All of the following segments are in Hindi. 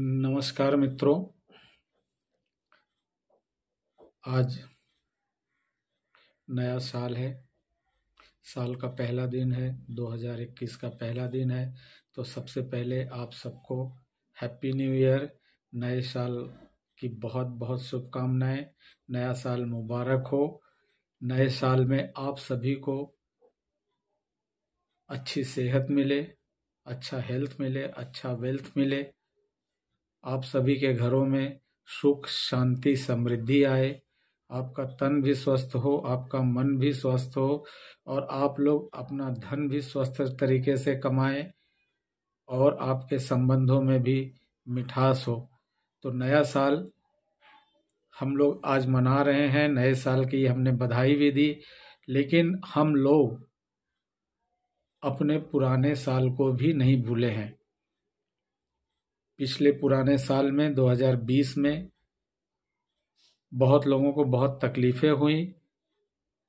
नमस्कार मित्रों आज नया साल है साल का पहला दिन है 2021 का पहला दिन है तो सबसे पहले आप सबको हैप्पी न्यू ईयर नए साल की बहुत बहुत शुभकामनाएं नया साल मुबारक हो नए साल में आप सभी को अच्छी सेहत मिले अच्छा हेल्थ मिले अच्छा वेल्थ मिले आप सभी के घरों में सुख शांति समृद्धि आए आपका तन भी स्वस्थ हो आपका मन भी स्वस्थ हो और आप लोग अपना धन भी स्वस्थ तरीके से कमाएं और आपके संबंधों में भी मिठास हो तो नया साल हम लोग आज मना रहे हैं नए साल की हमने बधाई भी दी लेकिन हम लोग अपने पुराने साल को भी नहीं भूले हैं पिछले पुराने साल में 2020 में बहुत लोगों को बहुत तकलीफ़ें हुई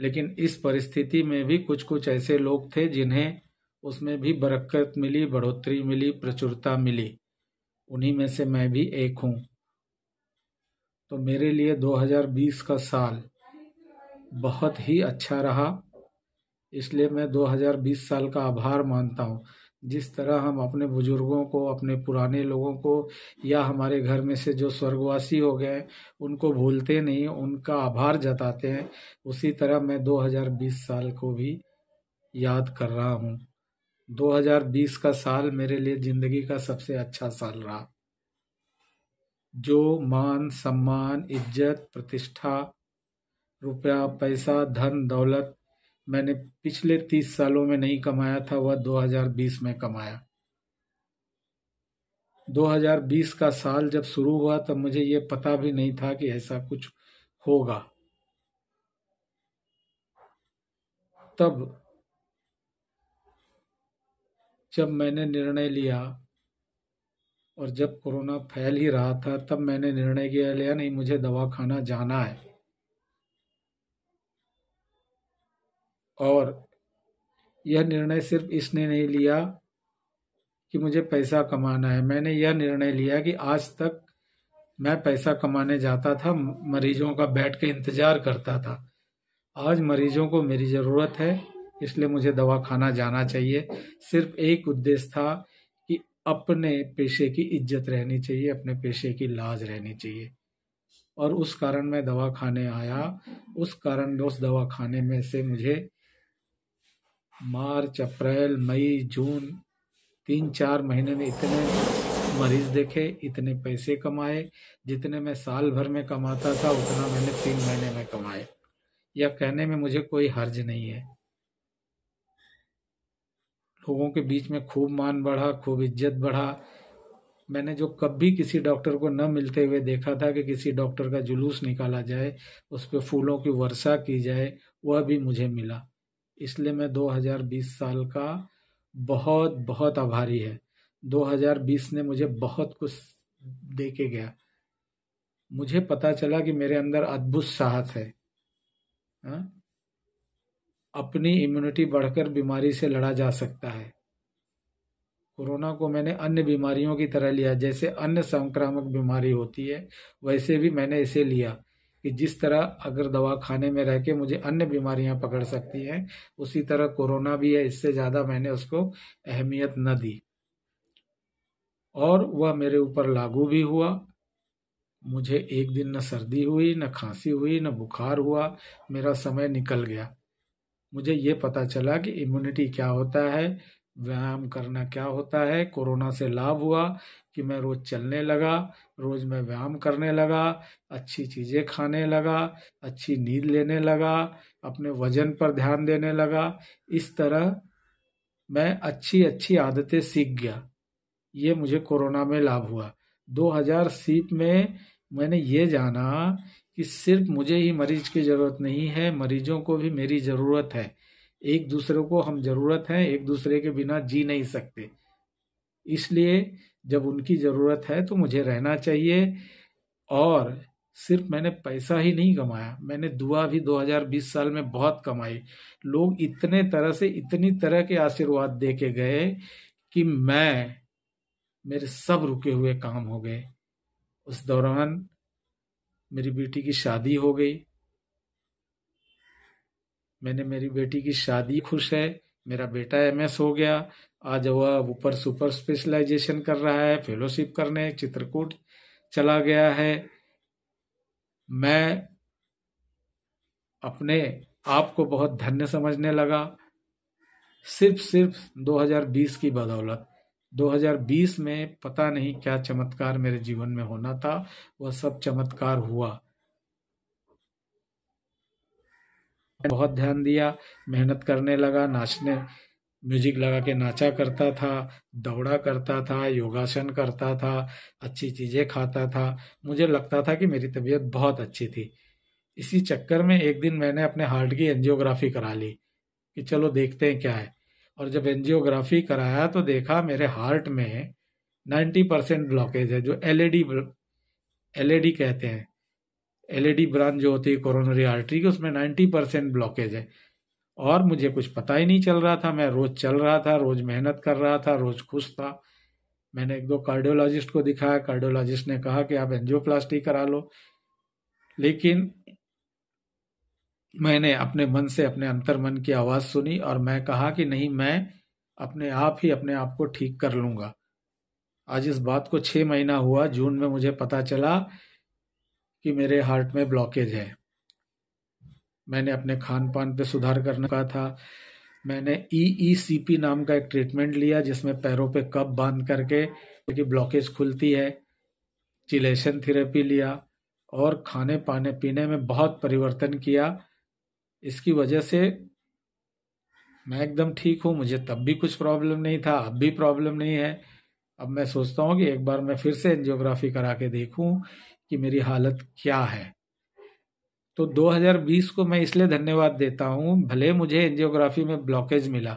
लेकिन इस परिस्थिति में भी कुछ कुछ ऐसे लोग थे जिन्हें उसमें भी बरकत मिली बढ़ोतरी मिली प्रचुरता मिली उन्हीं में से मैं भी एक हूँ तो मेरे लिए 2020 का साल बहुत ही अच्छा रहा इसलिए मैं 2020 साल का आभार मानता हूँ जिस तरह हम अपने बुजुर्गों को अपने पुराने लोगों को या हमारे घर में से जो स्वर्गवासी हो गए उनको भूलते नहीं उनका आभार जताते हैं उसी तरह मैं 2020 साल को भी याद कर रहा हूँ 2020 का साल मेरे लिए ज़िंदगी का सबसे अच्छा साल रहा जो मान सम्मान इज्जत प्रतिष्ठा रुपया पैसा धन दौलत मैंने पिछले तीस सालों में नहीं कमाया था वह 2020 में कमाया 2020 का साल जब शुरू हुआ तब मुझे ये पता भी नहीं था कि ऐसा कुछ होगा तब जब मैंने निर्णय लिया और जब कोरोना फैल ही रहा था तब मैंने निर्णय किया लिया नहीं मुझे दवा खाना जाना है और यह निर्णय सिर्फ इसने नहीं लिया कि मुझे पैसा कमाना है मैंने यह निर्णय लिया कि आज तक मैं पैसा कमाने जाता था मरीजों का बैठ के इंतज़ार करता था आज मरीजों को मेरी ज़रूरत है इसलिए मुझे दवा खाना जाना चाहिए सिर्फ एक उद्देश्य था कि अपने पेशे की इज्जत रहनी चाहिए अपने पेशे की लाज रहनी चाहिए और उस कारण मैं दवा खाने आया उस कारण उस दवा खाने में से मुझे मार्च अप्रैल मई जून तीन चार महीने में इतने मरीज देखे इतने पैसे कमाए जितने मैं साल भर में कमाता था उतना मैंने तीन महीने में कमाए यह कहने में मुझे कोई हर्ज नहीं है लोगों के बीच में खूब मान बढ़ा खूब इज्जत बढ़ा मैंने जो कभी किसी डॉक्टर को न मिलते हुए देखा था कि किसी डॉक्टर का जुलूस निकाला जाए उस पर फूलों की वर्षा की जाए वह भी मुझे मिला इसलिए मैं 2020 साल का बहुत बहुत आभारी है 2020 ने मुझे बहुत कुछ दे के गया मुझे पता चला कि मेरे अंदर अद्भुत साहस है हा? अपनी इम्यूनिटी बढ़कर बीमारी से लड़ा जा सकता है कोरोना को मैंने अन्य बीमारियों की तरह लिया जैसे अन्य संक्रामक बीमारी होती है वैसे भी मैंने इसे लिया कि जिस तरह अगर दवा खाने में रह के मुझे अन्य बीमारियां पकड़ सकती हैं उसी तरह कोरोना भी है इससे ज़्यादा मैंने उसको अहमियत न दी और वह मेरे ऊपर लागू भी हुआ मुझे एक दिन न सर्दी हुई न खांसी हुई न बुखार हुआ मेरा समय निकल गया मुझे ये पता चला कि इम्यूनिटी क्या होता है व्यायाम करना क्या होता है कोरोना से लाभ हुआ कि मैं रोज़ चलने लगा रोज़ मैं व्यायाम करने लगा अच्छी चीज़ें खाने लगा अच्छी नींद लेने लगा अपने वजन पर ध्यान देने लगा इस तरह मैं अच्छी अच्छी आदतें सीख गया ये मुझे कोरोना में लाभ हुआ सीप में मैंने ये जाना कि सिर्फ मुझे ही मरीज की ज़रूरत नहीं है मरीजों को भी मेरी ज़रूरत है एक दूसरे को हम जरूरत है एक दूसरे के बिना जी नहीं सकते इसलिए जब उनकी जरूरत है तो मुझे रहना चाहिए और सिर्फ मैंने पैसा ही नहीं कमाया मैंने दुआ भी 2020 साल में बहुत कमाई लोग इतने तरह से इतनी तरह के आशीर्वाद दे के गए कि मैं मेरे सब रुके हुए काम हो गए उस दौरान मेरी बेटी की शादी हो गई मैंने मेरी बेटी की शादी खुश है मेरा बेटा एमएस हो गया आज वह ऊपर सुपर स्पेशलाइजेशन कर रहा है फेलोशिप करने चित्रकूट चला गया है मैं अपने आप को बहुत धन्य समझने लगा सिर्फ सिर्फ 2020 की बदौलत 2020 में पता नहीं क्या चमत्कार मेरे जीवन में होना था वह सब चमत्कार हुआ बहुत ध्यान दिया मेहनत करने लगा नाचने म्यूजिक लगा के नाचा करता था दौड़ा करता था योगासन करता था अच्छी चीज़ें खाता था मुझे लगता था कि मेरी तबीयत बहुत अच्छी थी इसी चक्कर में एक दिन मैंने अपने हार्ट की एंजियोग्राफी करा ली कि चलो देखते हैं क्या है और जब एंजियोग्राफी कराया तो देखा मेरे हार्ट में 90 परसेंट ब्लॉकेज है जो एलईडी एलईडी कहते हैं एलईडी ब्रांच जो होती है कोरोनरी आर्टरी की उसमें नाइन्टी परसेंट ब्लॉकेज है और मुझे कुछ पता ही नहीं चल रहा था मैं रोज़ चल रहा था रोज़ मेहनत कर रहा था रोज़ खुश था मैंने एक दो कार्डियोलॉजिस्ट को दिखाया कार्डियोलॉजिस्ट ने कहा कि आप एंजियोप्लास्टी करा लो लेकिन मैंने अपने मन से अपने अंतर मन की आवाज़ सुनी और मैं कहा कि नहीं मैं अपने आप ही अपने आप को ठीक कर लूँगा आज इस बात को छः महीना हुआ जून में मुझे पता चला कि मेरे हार्ट में ब्लॉकेज है मैंने अपने खान पान पर सुधार करने का था मैंने ई ई सी पी नाम का एक ट्रीटमेंट लिया जिसमें पैरों पे कप बांध करके क्योंकि ब्लॉकेज खुलती है चिलेशन थेरेपी लिया और खाने पाने पीने में बहुत परिवर्तन किया इसकी वजह से मैं एकदम ठीक हूँ मुझे तब भी कुछ प्रॉब्लम नहीं था अब भी प्रॉब्लम नहीं है अब मैं सोचता हूँ कि एक बार मैं फिर से एंजियोग्राफी करा के देखूँ कि मेरी हालत क्या है तो 2020 को मैं इसलिए धन्यवाद देता हूँ भले मुझे एंजियोग्राफी में ब्लॉकेज मिला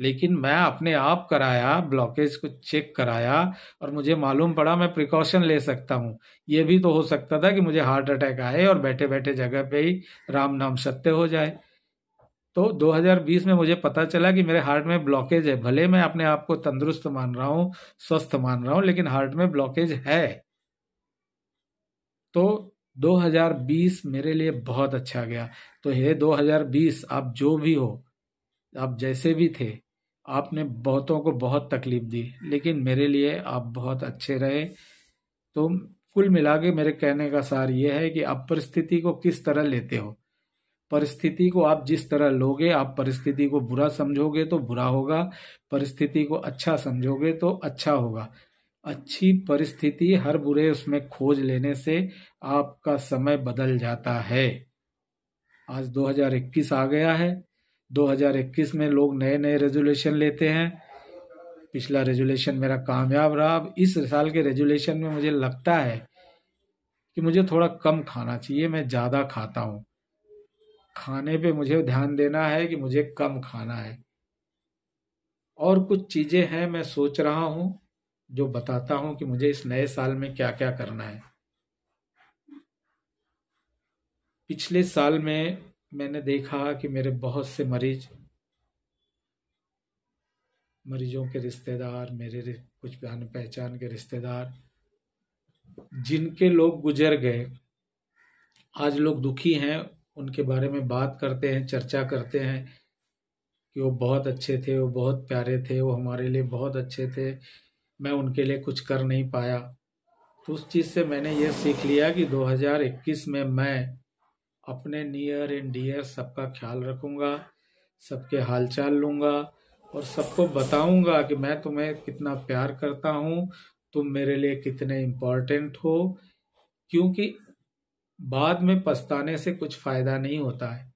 लेकिन मैं अपने आप कराया ब्लॉकेज को चेक कराया और मुझे मालूम पड़ा मैं प्रिकॉशन ले सकता हूँ ये भी तो हो सकता था कि मुझे हार्ट अटैक आए और बैठे बैठे जगह पे ही राम नाम सत्य हो जाए तो 2020 में मुझे पता चला कि मेरे हार्ट में ब्लॉकेज है भले मैं अपने आप को तंदुरुस्त मान रहा हूँ स्वस्थ मान रहा हूँ लेकिन हार्ट में ब्लॉकेज है तो 2020 मेरे लिए बहुत अच्छा गया तो हे 2020 आप जो भी हो आप जैसे भी थे आपने बहुतों को बहुत तकलीफ दी लेकिन मेरे लिए आप बहुत अच्छे रहे तो कुल मिला के मेरे कहने का सार ये है कि आप परिस्थिति को किस तरह लेते हो परिस्थिति को आप जिस तरह लोगे आप परिस्थिति को बुरा समझोगे तो बुरा होगा परिस्थिति को अच्छा समझोगे तो अच्छा होगा अच्छी परिस्थिति हर बुरे उसमें खोज लेने से आपका समय बदल जाता है आज 2021 आ गया है 2021 में लोग नए नए रेजुलेशन लेते हैं पिछला रेजुलेशन मेरा कामयाब रहा अब इस साल के रेजुलेशन में मुझे लगता है कि मुझे थोड़ा कम खाना चाहिए मैं ज़्यादा खाता हूँ खाने पे मुझे ध्यान देना है कि मुझे कम खाना है और कुछ चीज़ें हैं मैं सोच रहा हूँ जो बताता हूं कि मुझे इस नए साल में क्या क्या करना है पिछले साल में मैंने देखा कि मेरे बहुत से मरीज मरीजों के रिश्तेदार मेरे कुछ जान पहचान के रिश्तेदार जिनके लोग गुजर गए आज लोग दुखी हैं उनके बारे में बात करते हैं चर्चा करते हैं कि वो बहुत अच्छे थे वो बहुत प्यारे थे वो हमारे लिए बहुत अच्छे थे मैं उनके लिए कुछ कर नहीं पाया तो उस चीज़ से मैंने ये सीख लिया कि 2021 में मैं अपने नियर एंड डियर सबका ख्याल रखूँगा सबके हालचाल लूँगा और सबको बताऊँगा कि मैं तुम्हें कितना प्यार करता हूँ तुम मेरे लिए कितने इम्पोर्टेंट हो क्योंकि बाद में पछताने से कुछ फ़ायदा नहीं होता है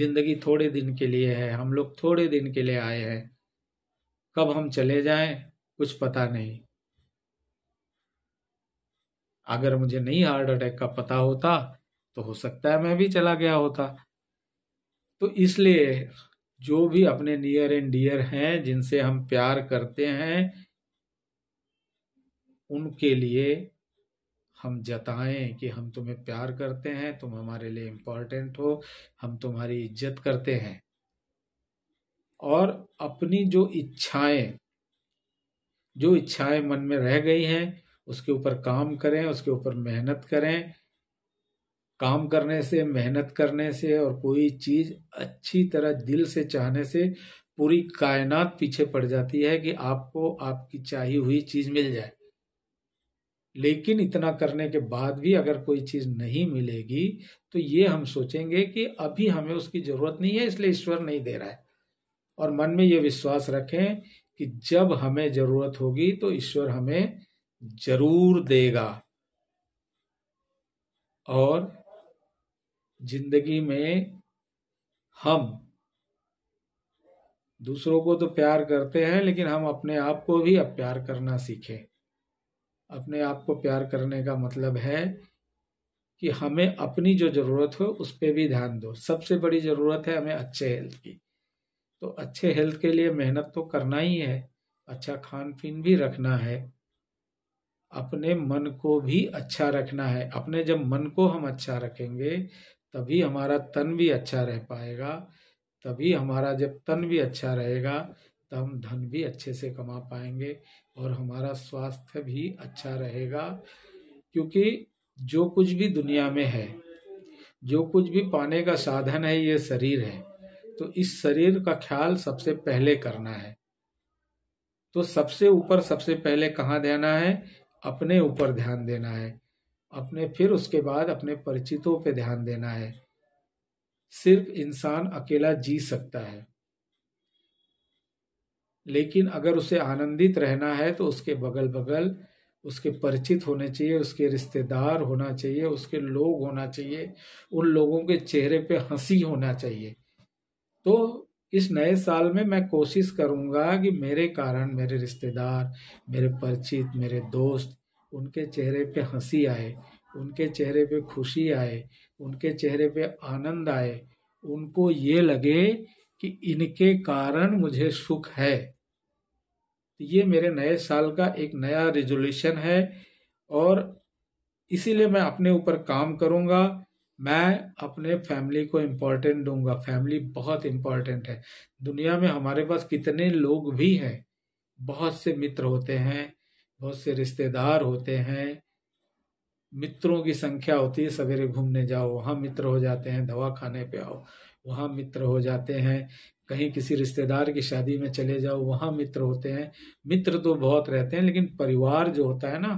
ज़िंदगी थोड़े दिन के लिए है हम लोग थोड़े दिन के लिए आए हैं कब हम चले जाएं कुछ पता नहीं अगर मुझे नहीं हार्ट अटैक का पता होता तो हो सकता है मैं भी चला गया होता तो इसलिए जो भी अपने नियर एंड डियर हैं जिनसे हम प्यार करते हैं उनके लिए हम जताएं कि हम तुम्हें प्यार करते हैं तुम हमारे लिए इम्पोर्टेंट हो हम तुम्हारी इज्जत करते हैं और अपनी जो इच्छाएं जो इच्छाएं मन में रह गई हैं उसके ऊपर काम करें उसके ऊपर मेहनत करें काम करने से मेहनत करने से और कोई चीज़ अच्छी तरह दिल से चाहने से पूरी कायनात पीछे पड़ जाती है कि आपको आपकी चाही हुई चीज़ मिल जाए लेकिन इतना करने के बाद भी अगर कोई चीज़ नहीं मिलेगी तो ये हम सोचेंगे कि अभी हमें उसकी ज़रूरत नहीं है इसलिए ईश्वर नहीं दे रहा है और मन में ये विश्वास रखें कि जब हमें जरूरत होगी तो ईश्वर हमें जरूर देगा और जिंदगी में हम दूसरों को तो प्यार करते हैं लेकिन हम अपने आप को भी अब प्यार करना सीखें अपने आप को प्यार करने का मतलब है कि हमें अपनी जो ज़रूरत हो उस पर भी ध्यान दो सबसे बड़ी ज़रूरत है हमें अच्छे हेल्थ की तो अच्छे हेल्थ के लिए मेहनत तो करना ही है अच्छा खान पीन भी रखना है अपने मन को भी अच्छा रखना है अपने जब मन को हम अच्छा रखेंगे तभी हमारा तन भी अच्छा रह पाएगा तभी हमारा जब तन भी अच्छा रहेगा तो हम धन भी अच्छे से कमा पाएंगे और हमारा स्वास्थ्य भी अच्छा रहेगा क्योंकि जो कुछ भी दुनिया में है जो कुछ भी पाने का साधन है ये शरीर है तो इस शरीर का ख्याल सबसे पहले करना है तो सबसे ऊपर सबसे पहले कहाँ देना है अपने ऊपर ध्यान देना है अपने फिर उसके बाद अपने परिचितों पे ध्यान देना है सिर्फ इंसान अकेला जी सकता है लेकिन अगर उसे आनंदित रहना है तो उसके बगल बगल उसके परिचित होने चाहिए उसके रिश्तेदार होना चाहिए उसके लोग होना चाहिए उन लोगों के चेहरे पे हंसी होना चाहिए तो इस नए साल में मैं कोशिश करूँगा कि मेरे कारण मेरे रिश्तेदार मेरे परिचित मेरे दोस्त उनके चेहरे पे हंसी आए उनके चेहरे पे खुशी आए उनके चेहरे पे आनंद आए उनको ये लगे कि इनके कारण मुझे सुख है तो ये मेरे नए साल का एक नया रेजोल्यूशन है और इसीलिए मैं अपने ऊपर काम करूँगा मैं अपने फैमिली को इम्पोर्टेंट दूंगा फैमिली बहुत इम्पोर्टेंट है दुनिया में हमारे पास कितने लोग भी हैं बहुत से मित्र होते हैं बहुत से रिश्तेदार होते हैं मित्रों की संख्या होती है सवेरे घूमने जाओ वहाँ मित्र हो जाते हैं दवा खाने पे आओ वहाँ मित्र हो जाते हैं कहीं किसी रिश्तेदार की शादी में चले जाओ वहाँ मित्र होते हैं मित्र तो बहुत रहते हैं लेकिन परिवार जो होता है ना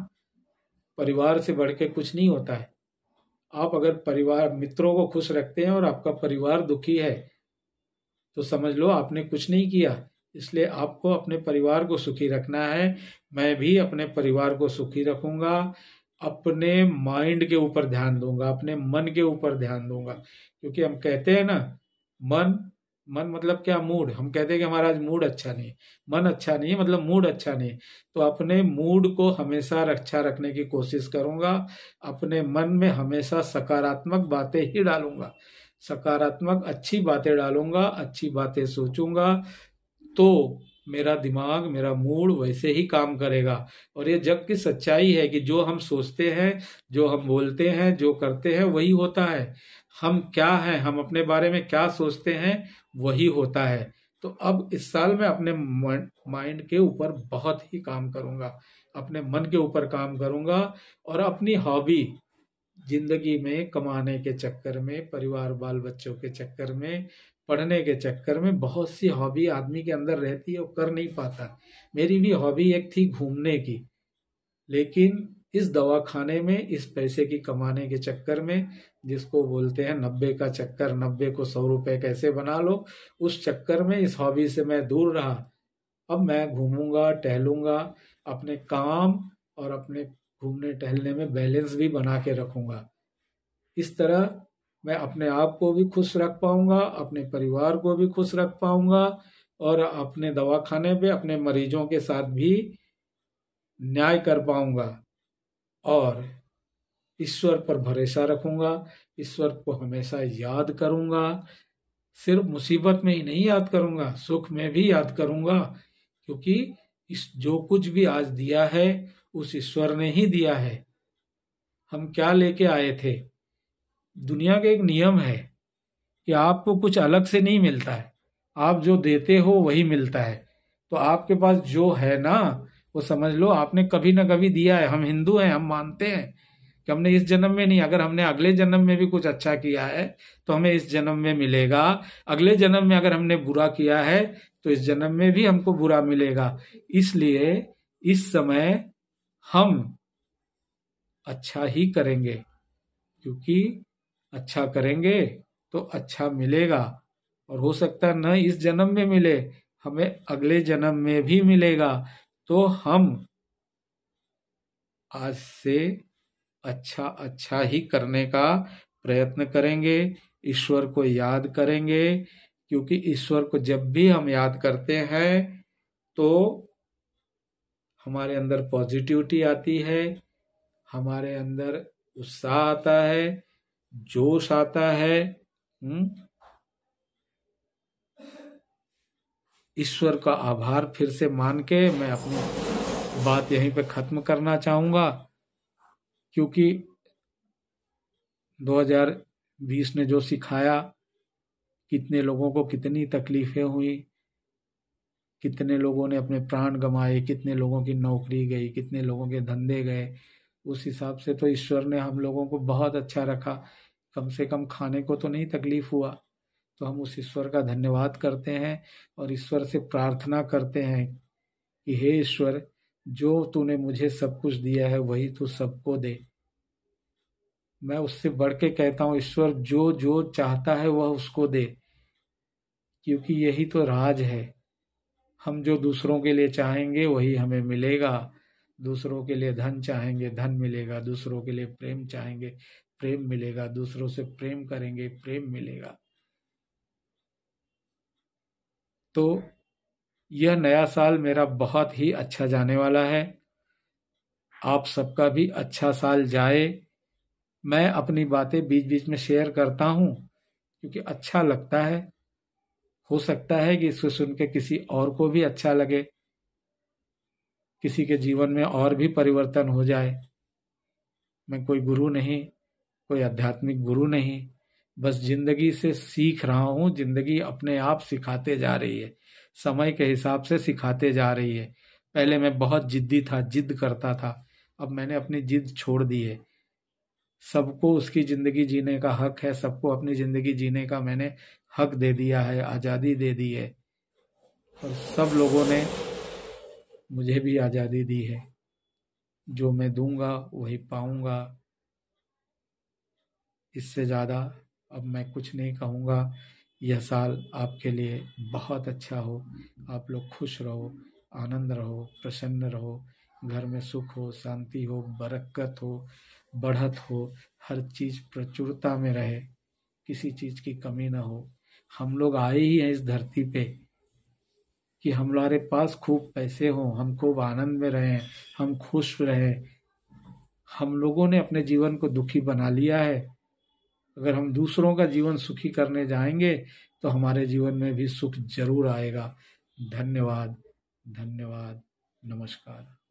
परिवार से बढ़ के कुछ नहीं होता है आप अगर परिवार मित्रों को खुश रखते हैं और आपका परिवार दुखी है तो समझ लो आपने कुछ नहीं किया इसलिए आपको अपने परिवार को सुखी रखना है मैं भी अपने परिवार को सुखी रखूंगा अपने माइंड के ऊपर ध्यान दूंगा अपने मन के ऊपर ध्यान दूंगा क्योंकि हम कहते हैं ना मन मन मतलब क्या मूड हम कहते हैं कि हमारा आज मूड अच्छा नहीं मन अच्छा नहीं मतलब मूड अच्छा नहीं तो अपने मूड को हमेशा अच्छा रखने की कोशिश करूंगा अपने मन में हमेशा सकारात्मक बातें ही डालूंगा सकारात्मक अच्छी बातें डालूंगा अच्छी बातें सोचूंगा तो मेरा दिमाग मेरा मूड वैसे ही काम करेगा और ये जग की सच्चाई है कि जो हम सोचते हैं जो हम बोलते हैं जो करते हैं वही होता है हम क्या हैं हम अपने बारे में क्या सोचते हैं वही होता है तो अब इस साल मैं अपने माइंड के ऊपर बहुत ही काम करूँगा अपने मन के ऊपर काम करूँगा और अपनी हॉबी जिंदगी में कमाने के चक्कर में परिवार बाल बच्चों के चक्कर में पढ़ने के चक्कर में बहुत सी हॉबी आदमी के अंदर रहती है और कर नहीं पाता मेरी भी हॉबी एक थी घूमने की लेकिन इस दवा खाने में इस पैसे की कमाने के चक्कर में जिसको बोलते हैं नब्बे का चक्कर नब्बे को सौ रुपए कैसे बना लो उस चक्कर में इस हॉबी से मैं दूर रहा अब मैं घूमूंगा टहलूंगा अपने काम और अपने घूमने टहलने में बैलेंस भी बना के रखूंगा इस तरह मैं अपने आप को भी खुश रख पाऊंगा अपने परिवार को भी खुश रख पाऊंगा और अपने दवाखाने पे अपने मरीजों के साथ भी न्याय कर पाऊंगा और ईश्वर पर भरोसा रखूंगा ईश्वर को हमेशा याद करूंगा सिर्फ मुसीबत में ही नहीं याद करूंगा सुख में भी याद करूंगा क्योंकि इस जो कुछ भी आज दिया है उस ईश्वर ने ही दिया है हम क्या लेके आए थे दुनिया का एक नियम है कि आपको कुछ अलग से नहीं मिलता है आप जो देते हो वही मिलता है तो आपके पास जो है ना वो समझ लो आपने कभी ना कभी दिया है हम हिंदू हैं हम मानते हैं कि हमने इस जन्म में नहीं अगर हमने अगले जन्म में भी कुछ अच्छा किया है तो हमें इस जन्म में मिलेगा अगले जन्म में अगर हमने बुरा किया है तो इस जन्म में भी हमको बुरा मिलेगा इसलिए इस समय हम अच्छा ही करेंगे क्योंकि अच्छा करेंगे तो अच्छा मिलेगा और हो सकता है न इस जन्म में मिले हमें अगले जन्म में भी मिलेगा तो हम आज से अच्छा अच्छा ही करने का प्रयत्न करेंगे ईश्वर को याद करेंगे क्योंकि ईश्वर को जब भी हम याद करते हैं तो हमारे अंदर पॉजिटिविटी आती है हमारे अंदर उत्साह आता है जोश आता है हुँ? हम्म, ईश्वर का आभार फिर से मान के मैं अपनी बात यहीं पे खत्म करना चाहूँगा क्योंकि 2020 ने जो सिखाया कितने लोगों को कितनी तकलीफ़ें हुई कितने लोगों ने अपने प्राण गमाए कितने लोगों की नौकरी गई कितने लोगों के धंधे गए उस हिसाब से तो ईश्वर ने हम लोगों को बहुत अच्छा रखा कम से कम खाने को तो नहीं तकलीफ हुआ तो हम उस ईश्वर का धन्यवाद करते हैं और ईश्वर से प्रार्थना करते हैं कि हे ईश्वर जो तूने मुझे सब कुछ दिया है वही तू सबको दे मैं उससे बढ़ के कहता हूँ ईश्वर जो जो चाहता है वह उसको दे क्योंकि यही तो राज है हम जो दूसरों के लिए चाहेंगे वही हमें मिलेगा दूसरों के लिए धन चाहेंगे धन मिलेगा दूसरों के लिए प्रेम चाहेंगे प्रेम मिलेगा दूसरों से प्रेम करेंगे प्रेम मिलेगा तो यह नया साल मेरा बहुत ही अच्छा जाने वाला है आप सबका भी अच्छा साल जाए मैं अपनी बातें बीच बीच में शेयर करता हूँ क्योंकि अच्छा लगता है हो सकता है कि इसको सुन के किसी और को भी अच्छा लगे किसी के जीवन में और भी परिवर्तन हो जाए मैं कोई गुरु नहीं कोई आध्यात्मिक गुरु नहीं बस जिंदगी से सीख रहा हूँ जिंदगी अपने आप सिखाते जा रही है समय के हिसाब से सिखाते जा रही है पहले मैं बहुत जिद्दी था जिद करता था अब मैंने अपनी जिद छोड़ दी है सबको उसकी ज़िंदगी जीने का हक है सबको अपनी ज़िंदगी जीने का मैंने हक दे दिया है आज़ादी दे दी है और सब लोगों ने मुझे भी आज़ादी दी है जो मैं दूंगा वही पाऊंगा इससे ज़्यादा अब मैं कुछ नहीं कहूँगा यह साल आपके लिए बहुत अच्छा हो आप लोग खुश रहो आनंद रहो प्रसन्न रहो घर में सुख हो शांति हो बरकत हो बढ़त हो हर चीज़ प्रचुरता में रहे किसी चीज़ की कमी ना हो हम लोग आए ही हैं इस धरती पे कि हमारे पास खूब पैसे हों हम खूब आनंद में रहें हम खुश रहें हम लोगों ने अपने जीवन को दुखी बना लिया है अगर हम दूसरों का जीवन सुखी करने जाएंगे तो हमारे जीवन में भी सुख जरूर आएगा धन्यवाद धन्यवाद नमस्कार